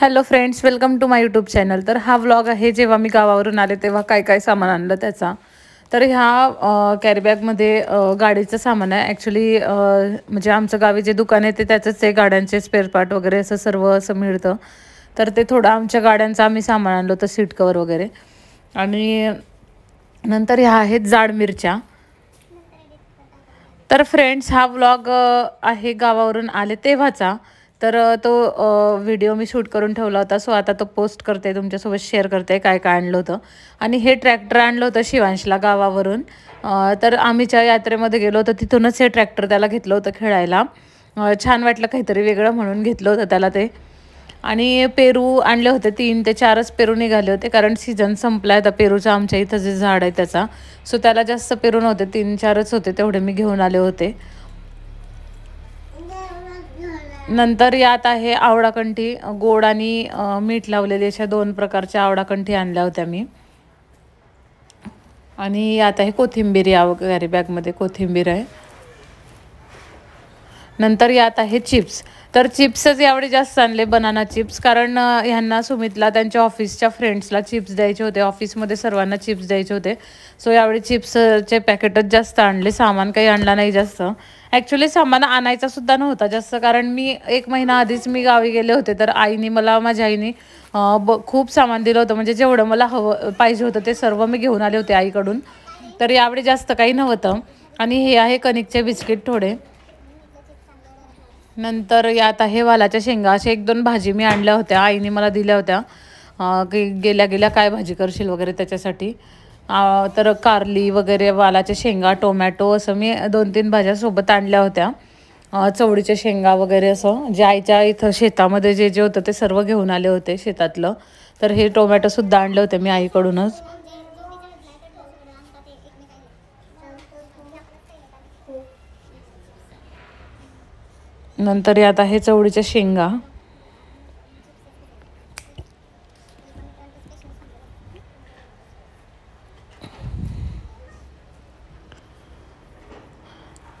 hello friends welcome to my YouTube channel तर हा vlog आहे जेव्हा मी गावावरून आले तेव्हा काय काय सामान आणलं त्याचा तर ह्या कॅरीबॅगमध्ये गाडीचं सामान आहे ॲक्च्युली म्हणजे आमचं गावी जे दुकान आहे ते त्याचंच आहे गाड्यांचे स्पेअर पार्ट वगैरे असं सर्व असं मिळतं तर ते थोडं आमच्या गाड्यांचं आम्ही सामान आणलं होतं सीट कवर वगैरे आणि नंतर ह्या आहेत जाड मिरच्या तर फ्रेंड्स हा व्लॉग आहे गावावरून आले तेव्हाचा तर तो व्हिडिओ मी शूट करून ठेवला होता सो आता तो पोस्ट करते तुमच्यासोबत शेअर करते काय काय आणलं होतं आणि हे ट्रॅक्टर आणलं होतं शिवांशला गावावरून तर आम्ही ज्या यात्रेमध्ये गेलो होतो तिथूनच हे ट्रॅक्टर त्याला घेतलं होतं खेळायला छान वाटलं काहीतरी वेगळं म्हणून घेतलं होतं त्याला ते आणि पेरू आणले होते तीन ते चारच पेरू निघाले होते कारण सीझन संपला आहे पेरूचा पेरूचं आमच्या इथं जे झाड आहे त्याचा सो त्याला जास्त पेरू नव्हते तीन चारच होते तेवढे मी घेऊन आले होते नंतर यात आहे आवळाकंठी गोड आणि मीठ लावलेले अशा दोन प्रकारच्या आवडाकंठी आणल्या होत्या मी आणि यात आहे कोथिंबीर या वगैरे बॅगमध्ये कोथिंबीर आहे नंतर यात आहे चिप्स तर चिप्सच यावेळी जास्त आणले बनाना चिप्स कारण ह्यांना सुमितला त्यांच्या ऑफिसच्या फ्रेंड्सला चिप्स द्यायचे होते ऑफिसमध्ये सर्वांना चिप्स द्यायचे होते सो यावेळी चिप्सचे पॅकेटच जास्त आणले सामान काही आणला नाही जास्त ॲक्च्युली सामान आणायचा सुद्धा नव्हता जास्त कारण मी एक महिना आधीच मी गावी गेले होते तर आईने मला माझ्या आईने ब खूप सामान दिलं होतं म्हणजे जेवढं मला हवं पाहिजे होतं ते सर्व मी घेऊन आले होते आईकडून तर यावेळी जास्त काही नव्हतं आणि हे आहे कणिकचे बिस्किट थोडे नंतर यात आहे वालाच्या शेंगा असे एक दोन भाजी मी आणल्या होत्या आईने मला दिल्या होत्या की गेल्या गेल्या काय भाजी करशील वगैरे त्याच्यासाठी तर कारली वगैरे वालाच्या शेंगा टोमॅटो असं मी दोन तीन भाज्या सोबत आणल्या होत्या चवळीच्या शेंगा वगैरे असं जे आईच्या इथं शेतामध्ये जे जे होतं ते सर्व घेऊन आले होते शेतातलं तर हे टोमॅटोसुद्धा आणले होते मी आईकडूनच नंतर यात आहे चवळीच्या शेंगा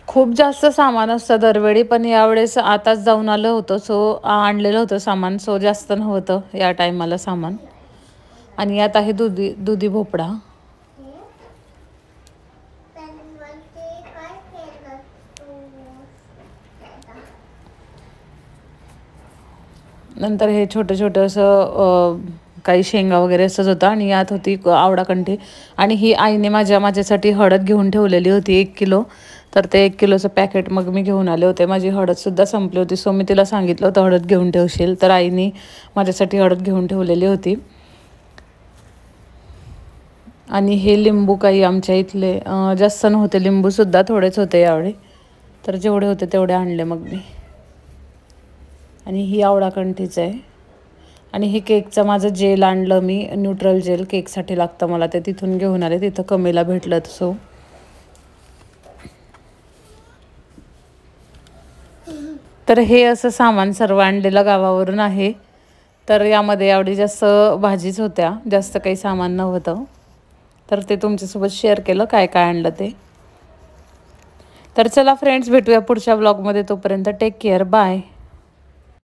खूप जास्त सामान असतं दरवेळी पण यावेळेस आताच जाऊन आलं होतं सो आणलेलं होतं सामान सो जास्त नव्हतं या टायमाला सामान आणि यात आहे दुधी दुधी भोपळा नंतर हे छोटं छोटं असं काही शेंगा वगैरे असंच होतं आणि यात होती आवडा कंठी आणि ही आईने माझ्या माझ्यासाठी हळद घेऊन ठेवलेली होती एक किलो तर ते एक किलोचं पॅकेट मग मी घेऊन आले होते माझी हळदसुद्धा संपली होती सो मी तिला सांगितलं होतं हळद घेऊन ठेवशील तर आईने माझ्यासाठी हळद घेऊन ठेवलेली होती आणि हे लिंबू काही आमच्या इथले जास्त नव्हते लिंबूसुद्धा थोडेच होते यावेळी तर जेवढे होते तेवढे आणले मग मी आणि ही कंठीचं आहे आणि हे केकचं माझं जेल आणलं मी न्यूट्रल जेल केकसाठी लागतं मला ते तिथून घेऊन आले तिथं कमीला भेटलं सो तर हे असं सामान सर्व आणलेलं गावावरून आहे तर यामध्ये आवडी जास्त भाजीच होत्या जास्त काही सामान नव्हतं तर ते तुमच्यासोबत शेअर केलं काय काय आणलं ते तर चला फ्रेंड्स भेटूया पुढच्या ब्लॉगमध्ये तोपर्यंत टेक केअर बाय